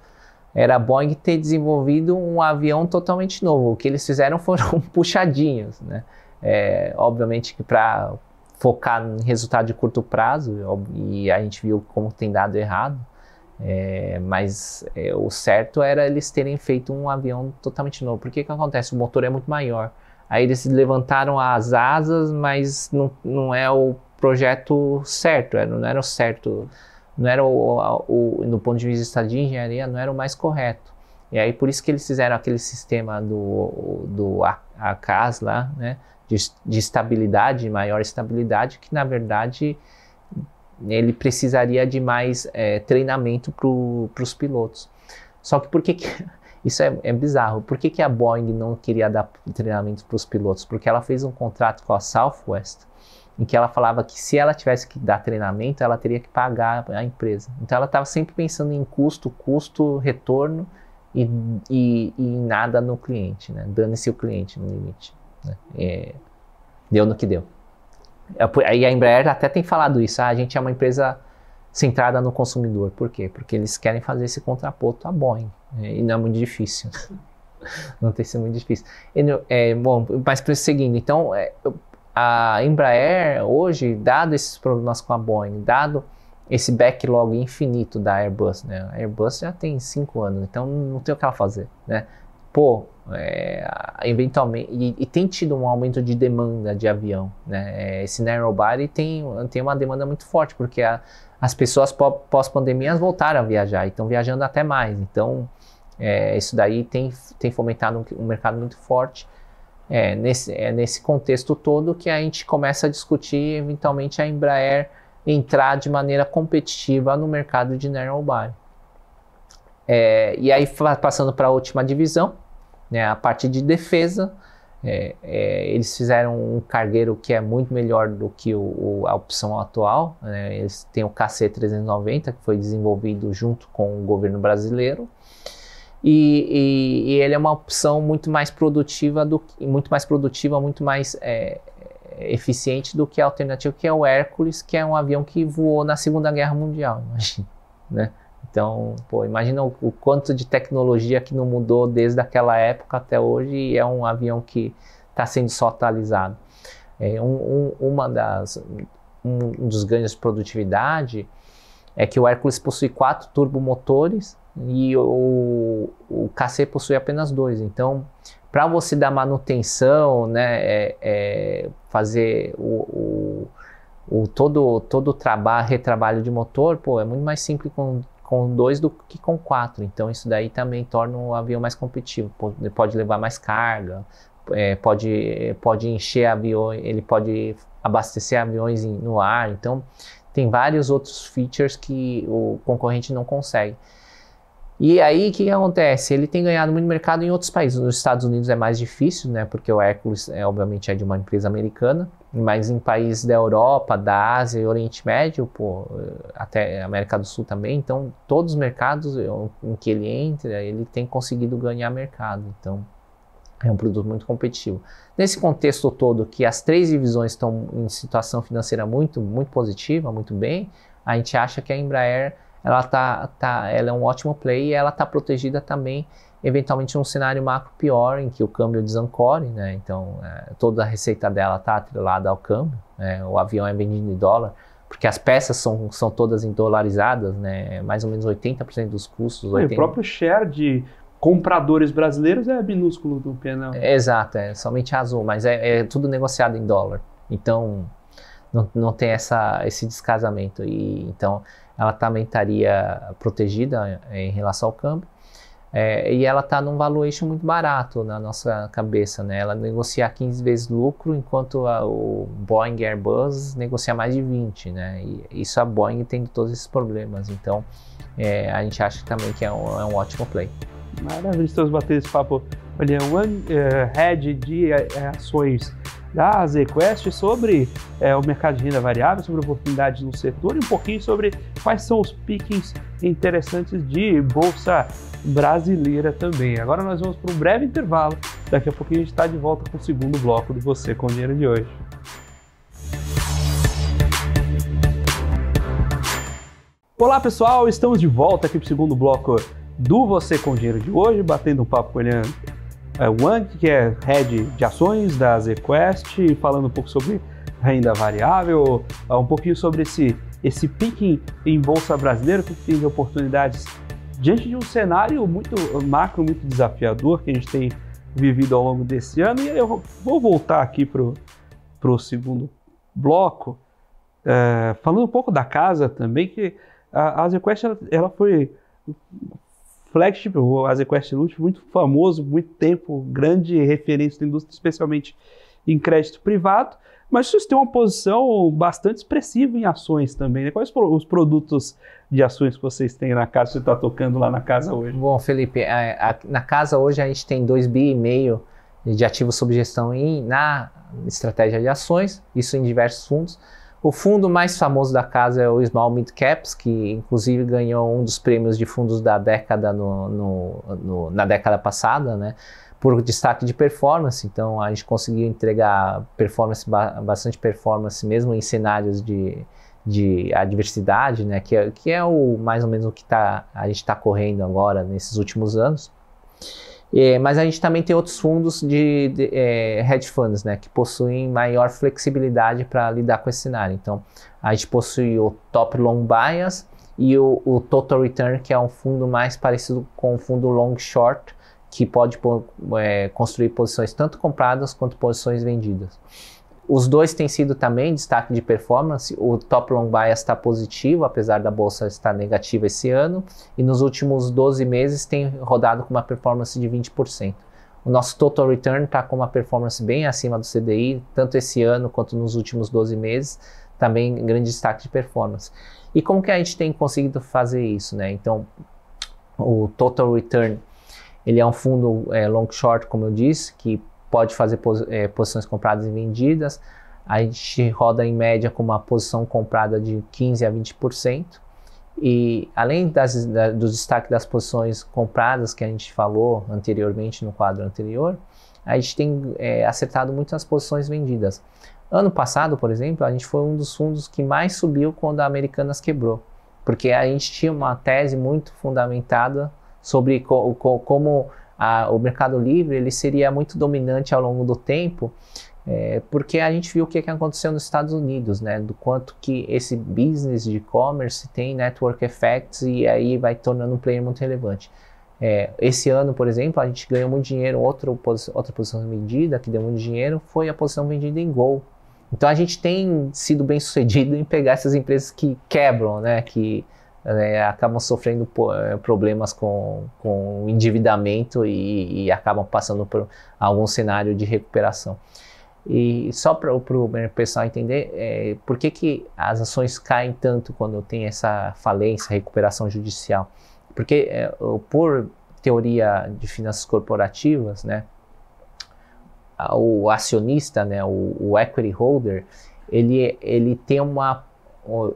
era a Boeing ter desenvolvido um avião totalmente novo. O que eles fizeram foram puxadinhos, né? É, obviamente que para focar em resultado de curto prazo, e a gente viu como tem dado errado, é, mas é, o certo era eles terem feito um avião totalmente novo. porque que que acontece? O motor é muito maior. Aí eles levantaram as asas, mas não, não é o projeto certo, é, não era o certo, não era o, o, o, no ponto de vista de engenharia, não era o mais correto. E aí por isso que eles fizeram aquele sistema do, do ACAS lá, né? de, de estabilidade, maior estabilidade, que na verdade ele precisaria de mais é, treinamento para os pilotos. Só que por que, que isso é, é, bizarro? Por que, que a Boeing não queria dar treinamento para os pilotos? Porque ela fez um contrato com a Southwest em que ela falava que se ela tivesse que dar treinamento, ela teria que pagar a empresa. Então ela estava sempre pensando em custo, custo, retorno e, e, e nada no cliente, né? dando-se o cliente no limite. Né? É, deu no que deu. É, aí a Embraer até tem falado isso, ah, a gente é uma empresa centrada no consumidor. Por quê? Porque eles querem fazer esse contraponto à Boeing. Né? E não é muito difícil. não tem sido muito difícil. E, é, bom, mas prosseguindo, então, é, a Embraer hoje, dado esses problemas com a Boeing, dado esse backlog infinito da Airbus, né? A Airbus já tem cinco anos, então não tem o que ela fazer, né? pô, é, eventualmente, e, e, tem tido um aumento de demanda de avião, né? É, esse narrow body tem, tem uma demanda muito forte, porque a, as pessoas pós-pandemia voltaram a viajar e estão viajando até mais. Então, é, isso daí tem, tem fomentado um, um mercado muito forte. É nesse, é nesse contexto todo que a gente começa a discutir, eventualmente, a Embraer entrar de maneira competitiva no mercado de narrow body. É, e aí, passando para a última divisão, né? A partir de defesa, é, é, eles fizeram um cargueiro que é muito melhor do que o, o, a opção atual. Né? Eles têm o KC-390, que foi desenvolvido junto com o governo brasileiro. E, e, e, ele é uma opção muito mais produtiva, do, muito mais produtiva, muito mais é, eficiente do que a alternativa que é o Hércules, que é um avião que voou na Segunda Guerra Mundial, imagina, né? Então, pô, imagina o, o, quanto de tecnologia que não mudou desde aquela época até hoje e é um avião que está sendo só atualizado. É, um, um, uma das, um dos ganhos de produtividade é que o Hércules possui quatro turbomotores e o, o KC possui apenas dois. Então, para você dar manutenção, né, é, é fazer o, o, o, todo, todo o trabalho, retrabalho de motor, pô, é muito mais simples com com dois do que com quatro. Então isso daí também torna o avião mais competitivo. Pode, pode levar mais carga, é, pode, pode encher aviões, ele pode abastecer aviões em, no ar. Então tem vários outros features que o concorrente não consegue. E aí, o que, que, acontece? Ele tem ganhado muito mercado em outros países. Nos Estados Unidos é mais difícil, né? Porque o Hércules, é, obviamente, é de uma empresa americana. Mas em países da Europa, da Ásia e Oriente Médio, pô, até América do Sul também. Então, todos os mercados em que ele entra, ele tem conseguido ganhar mercado. Então, é um produto muito competitivo. Nesse contexto todo, que as três divisões estão em situação financeira muito, muito positiva, muito bem, a gente acha que a Embraer ela tá, tá, ela é um ótimo play e ela está protegida também eventualmente num cenário macro pior em que o câmbio desancore, né? Então é, toda a receita dela está atrelada ao câmbio. Né? O avião é vendido em dólar porque as peças são, são todas em dolarizadas, né? É mais ou menos 80% dos custos. 80... O próprio share de compradores brasileiros é minúsculo do PNL. É, exato, é somente azul, mas é, é tudo negociado em dólar. Então não, não tem essa, esse descasamento. E então ela também estaria protegida em relação ao câmbio. É, e ela está num valuation muito barato na nossa cabeça, né? Ela negocia 15 vezes lucro, enquanto a, o Boeing Airbus negocia mais de 20, né? E isso a Boeing tem todos esses problemas. Então, é, a gente acha também que é um, é um ótimo play. maravilhoso bater batendo esse papo. Olha, One uh, é, Head de é, ações da ZQuest sobre é, o mercado de renda variável, sobre oportunidades no setor e um pouquinho sobre quais são os pickings interessantes de bolsa brasileira também. Agora nós vamos para um breve intervalo, daqui a pouquinho a gente está de volta com o segundo bloco do Você com Dinheiro de hoje. Olá pessoal, estamos de volta aqui para o segundo bloco do Você com Dinheiro de hoje, batendo um papo com o Eliane é, Wang, que é head de ações da ZQuest, falando um pouco sobre renda variável, é, um pouquinho sobre esse, esse pique em bolsa brasileira, que tem de oportunidades diante de um cenário muito macro, muito desafiador que a gente tem vivido ao longo desse ano. E eu vou voltar aqui para o segundo bloco, é, falando um pouco da casa também, que a, a ZQuest ela, ela foi flagship, o AzeQuest Lute, muito famoso, muito tempo, grande referência da indústria, especialmente em crédito privado, mas vocês têm uma posição bastante expressiva em ações também, né? Quais os produtos de ações que vocês têm na casa, você está tocando lá na casa hoje? Bom, Felipe, a, é, a, na casa hoje a gente tem 2,5 bi de ativos sob gestão em, na estratégia de ações, isso em diversos fundos. O fundo mais famoso da casa é o Small Mid Caps, que inclusive ganhou um dos prêmios de fundos da década no, no, no, na década passada, né? por destaque de performance. Então a gente conseguiu entregar performance, bastante performance mesmo em cenários de, de adversidade, né? que, é, que é o mais ou menos o que tá, a gente está correndo agora nesses últimos anos. É, mas a gente também tem outros fundos de, de é, hedge funds, né, que possuem maior flexibilidade para lidar com esse cenário. Então, a gente possui o Top Long Bias e o, o, Total Return, que é um fundo mais parecido com o fundo Long Short, que pode é, construir posições tanto compradas quanto posições vendidas. Os dois têm sido também destaque de performance. O top long bias está positivo, apesar da bolsa estar negativa esse ano, e nos últimos 12 meses tem rodado com uma performance de 20%. O nosso total return está com uma performance bem acima do CDI, tanto esse ano quanto nos últimos 12 meses, também grande destaque de performance. E como que a gente tem conseguido fazer isso, né? Então, o total return ele é um fundo é, long short, como eu disse, que pode fazer pos é, eh, posições compradas e vendidas. A gente roda em média com uma posição comprada de 15 a 20%. E além das, da, do destaque das posições compradas que a gente falou anteriormente no quadro anterior, a gente tem é, acertado muito as posições vendidas. Ano passado, por exemplo, a gente foi um dos fundos que mais subiu quando a Americanas quebrou, porque a gente tinha uma tese muito fundamentada sobre co co como a, o Mercado Livre ele seria muito dominante ao longo do tempo, é, porque a gente viu o que, que aconteceu nos Estados Unidos, né? Do quanto que esse business de e-commerce tem network effects e aí vai tornando um player muito relevante. É, esse ano, por exemplo, a gente ganhou muito dinheiro, outra, outra posição vendida que deu muito dinheiro foi a posição vendida em Gol. Então a gente tem sido bem sucedido em pegar essas empresas que quebram, né? Que né, acabam sofrendo eh, problemas com, com endividamento e, e acabam passando por algum cenário de recuperação. E só para o pessoal entender, é, por que, que as ações caem tanto quando tem essa falência, recuperação judicial? Porque, é, por teoria de finanças corporativas, né, o acionista, né, o, o equity holder, ele, ele tem uma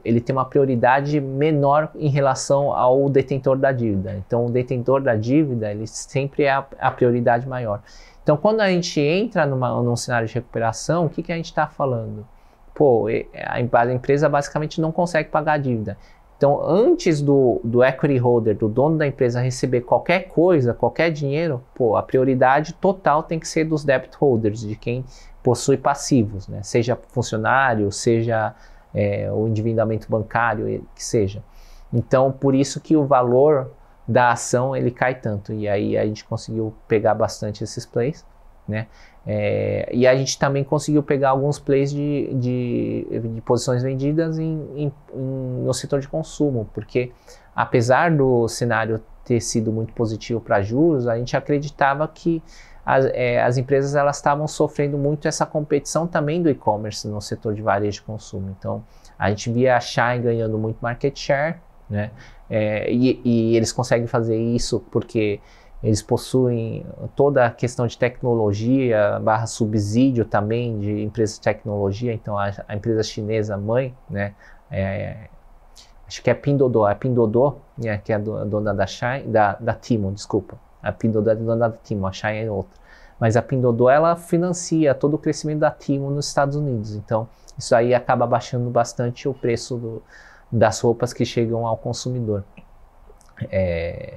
ele tem uma prioridade menor em relação ao detentor da dívida. Então, o detentor da dívida, ele sempre é a, a prioridade maior. Então, quando a gente entra numa, num cenário de recuperação, o que, que a gente está falando? Pô, a, empresa basicamente não consegue pagar a dívida. Então, antes do, do equity holder, do dono da empresa, receber qualquer coisa, qualquer dinheiro, pô, a prioridade total tem que ser dos debt holders, de quem possui passivos, né? seja funcionário, seja é, endividamento bancário, que seja. Então, por isso que o valor da ação ele cai tanto. E aí a gente conseguiu pegar bastante esses plays, né? É, e a gente também conseguiu pegar alguns plays de, de, de posições vendidas em, em, em, no setor de consumo, porque apesar do cenário ter sido muito positivo para juros, a gente acreditava que as, é, as empresas elas estavam sofrendo muito essa competição também do e-commerce no setor de varejo de consumo. Então, a gente via a Shine ganhando muito market share, né? É, e, e eles conseguem fazer isso porque eles possuem toda a questão de tecnologia, barra subsídio também de empresas de tecnologia, então a, a empresa chinesa mãe, né, é, acho que é Pindodô, é Pindodô, né, que é a dona da, Shine, da, da Timo, desculpa, a Pinduoduo é dona da Timo, a Shine é outra. Mas a Pindodô ela financia todo o crescimento da Timo nos Estados Unidos. Então, isso aí acaba baixando bastante o preço do, das roupas que chegam ao consumidor. É...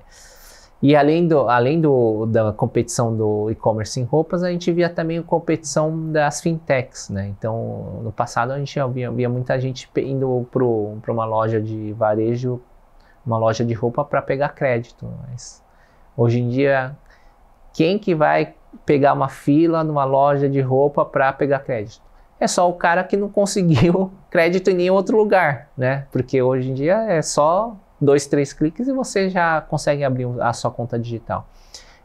E além, do, além do, da competição do e-commerce em roupas, a gente via também a competição das fintechs, né? Então, no passado a gente via, via muita gente indo para uma loja de varejo, uma loja de roupa para pegar crédito, mas Hoje em dia, quem que vai pegar uma fila numa loja de roupa para pegar crédito? É só o cara que não conseguiu crédito em nenhum outro lugar, né? Porque hoje em dia é só dois, três cliques e você já consegue abrir a sua conta digital.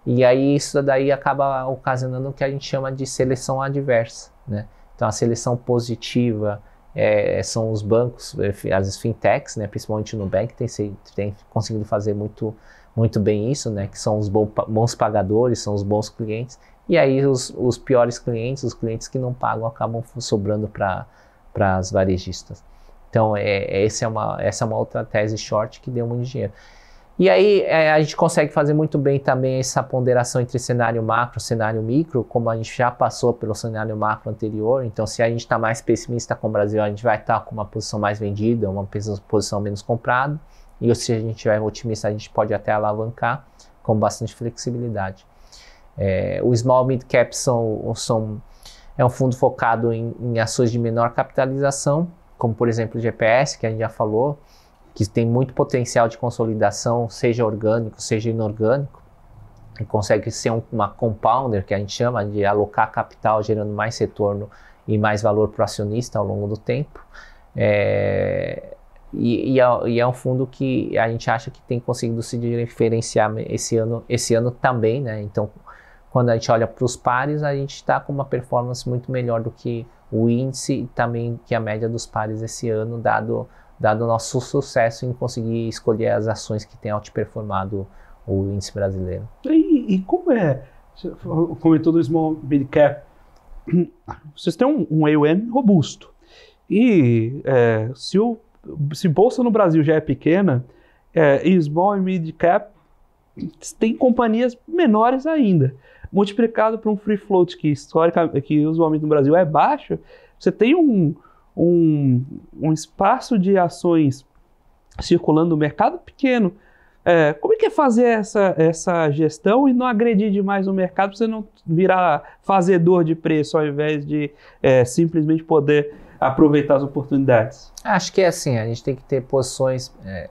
E aí isso daí acaba ocasionando o que a gente chama de seleção adversa, né? Então a seleção positiva é, são os bancos, as é, fintechs, né? Principalmente no bank tem, tem conseguido fazer muito muito bem isso, né? Que são os bons pagadores, são os bons clientes. E aí os, os piores clientes, os clientes que não pagam, acabam sobrando para as varejistas. Então, é, é, é uma, essa é uma outra tese short que deu muito dinheiro. E aí é, a gente consegue fazer muito bem também essa ponderação entre cenário macro e cenário micro, como a gente já passou pelo cenário macro anterior. Então, se a gente está mais pessimista com o Brasil, a gente vai estar tá com uma posição mais vendida, uma posição menos comprada. E se a gente vai otimista, a gente pode até alavancar com bastante flexibilidade. É, o Small Mid Cap são, são, é um fundo focado em, em ações de menor capitalização, como por exemplo o GPS, que a gente já falou, que tem muito potencial de consolidação, seja orgânico, seja inorgânico, e consegue ser um, uma compounder, que a gente chama de alocar capital gerando mais retorno e mais valor para o acionista ao longo do tempo. É, e, e, é, e, é, um fundo que a gente acha que tem conseguido se diferenciar esse ano, esse ano também, né? Então, quando a gente olha para os pares, a gente está com uma performance muito melhor do que o índice e também que a média dos pares esse ano, dado dado o nosso sucesso em conseguir escolher as ações que têm outperformado o índice brasileiro. E, e como é? Você comentou do small mid cap. Vocês têm um, um AUM robusto. E é, se o se bolsa no Brasil já é pequena, é, small e mid cap tem companhias menores ainda. Multiplicado por um free float que historicamente, que usualmente no Brasil é baixo, você tem um, um, um espaço de ações circulando no mercado pequeno. É, como é que é fazer essa, essa gestão e não agredir demais o mercado para você não virar fazedor de preço ao invés de é, simplesmente poder aproveitar as oportunidades? Acho que é assim, a gente tem que ter posições é,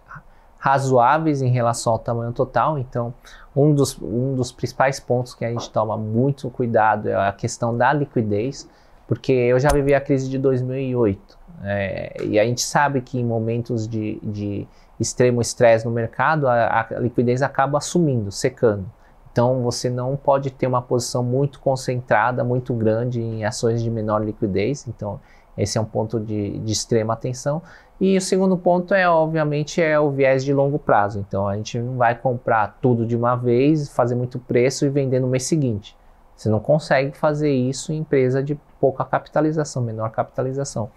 razoáveis em relação ao tamanho total. Então, um dos, um dos principais pontos que a gente toma muito cuidado é a questão da liquidez, porque eu já vivi a crise de 2008 é, e a gente sabe que em momentos de, de extremo estresse no mercado, a, a liquidez acaba sumindo, secando. Então você não pode ter uma posição muito concentrada, muito grande em ações de menor liquidez. Então esse é um ponto de, de extrema atenção. E o segundo ponto é, obviamente, é o viés de longo prazo. Então a gente não vai comprar tudo de uma vez, fazer muito preço e vender no mês seguinte. Você não consegue fazer isso em empresa de pouca capitalização, menor capitalização.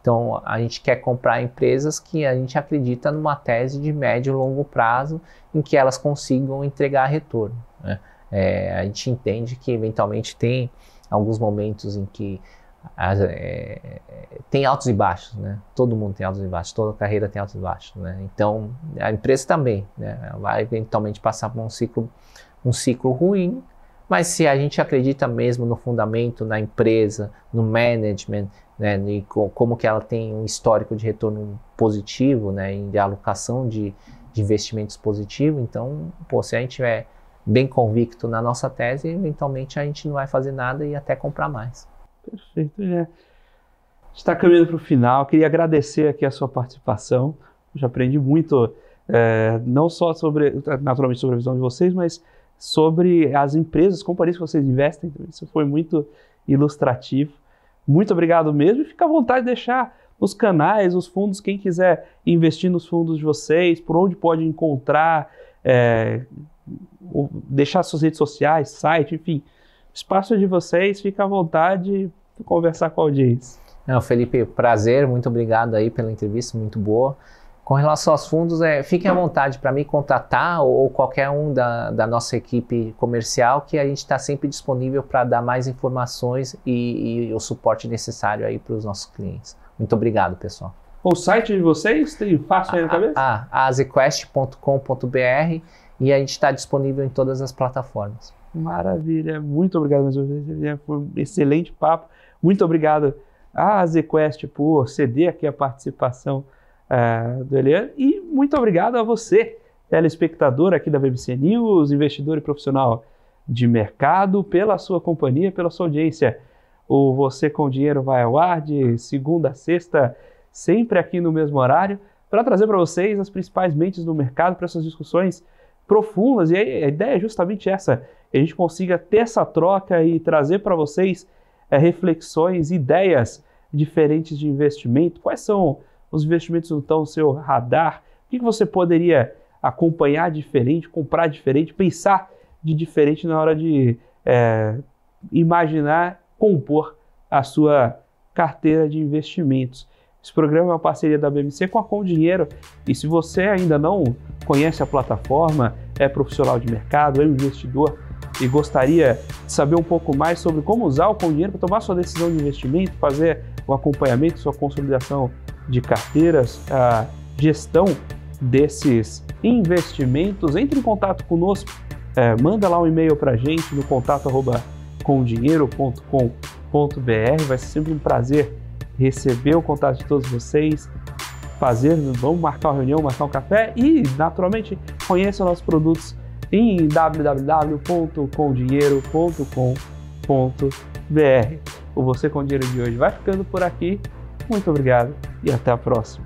Então a gente quer comprar empresas que a gente acredita numa tese de médio e longo prazo em que elas consigam entregar retorno. Né? É, a gente entende que eventualmente tem alguns momentos em que as, é, é, tem altos e baixos, né? Todo mundo tem altos e baixos, toda carreira tem altos e baixos, né? Então a empresa também, né? Vai eventualmente passar por um ciclo, um ciclo ruim, mas se a gente acredita mesmo no fundamento, na empresa, no management, né? E como que ela tem um histórico de retorno positivo, né? E de alocação de, de investimentos positivo, então, pô, se a gente tiver bem convicto na nossa tese, eventualmente a gente não vai fazer nada e até comprar mais. Perfeito, né? Está caminhando para o final. Queria agradecer aqui a sua participação. Já aprendi muito, é, não só sobre, naturalmente, sobre a visão de vocês, mas sobre as empresas, companhias que vocês investem. Isso foi muito ilustrativo. Muito obrigado mesmo. E fica à vontade de deixar os canais, os fundos, quem quiser investir nos fundos de vocês, por onde pode encontrar, é, deixar suas redes sociais, site, enfim espaço de vocês, fica à vontade de conversar com a audiência. Não, Felipe, prazer, muito obrigado aí pela entrevista, muito boa. Com relação aos fundos, é, fiquem à vontade para me contatar ou, ou, qualquer um da, da nossa equipe comercial, que a gente está sempre disponível para dar mais informações e, e o suporte necessário aí para os nossos clientes. Muito obrigado, pessoal. O site de vocês tem fácil aí na cabeça? Ah, azequest.com.br e a gente está disponível em todas as plataformas. Maravilha, muito obrigado mais uma vez. Foi um excelente papo. Muito obrigado à ZQuest por ceder aqui a participação uh, do Eliane. E muito obrigado a você, telespectador aqui da BBC News, investidor e profissional de mercado, pela sua companhia, pela sua audiência. O Você com Dinheiro vai ao ar de segunda a sexta, sempre aqui no mesmo horário, para trazer para vocês as principais mentes do mercado para essas discussões profundas. E a ideia é justamente essa a gente consiga ter essa troca e trazer para vocês é, reflexões, ideias diferentes de investimento. Quais são os investimentos que estão no seu radar? O que você poderia acompanhar diferente, comprar diferente, pensar de diferente na hora de é, imaginar, compor a sua carteira de investimentos. Esse programa é uma parceria da BMC com a Com Dinheiro. E se você ainda não conhece a plataforma, é profissional de mercado, é investidor, e gostaria de saber um pouco mais sobre como usar o Com Dinheiro para tomar sua decisão de investimento, fazer o acompanhamento, sua consolidação de carteiras, a gestão desses investimentos, entre em contato conosco, é, manda lá um e-mail para a gente no contato arroba comdinheiro.com.br. Vai ser sempre um prazer receber o contato de todos vocês, fazer, vamos marcar uma reunião, marcar um café e, naturalmente, conheça nossos produtos em www.comdinheiro.com.br. O Você com Dinheiro de hoje vai ficando por aqui. Muito obrigado e até a próxima.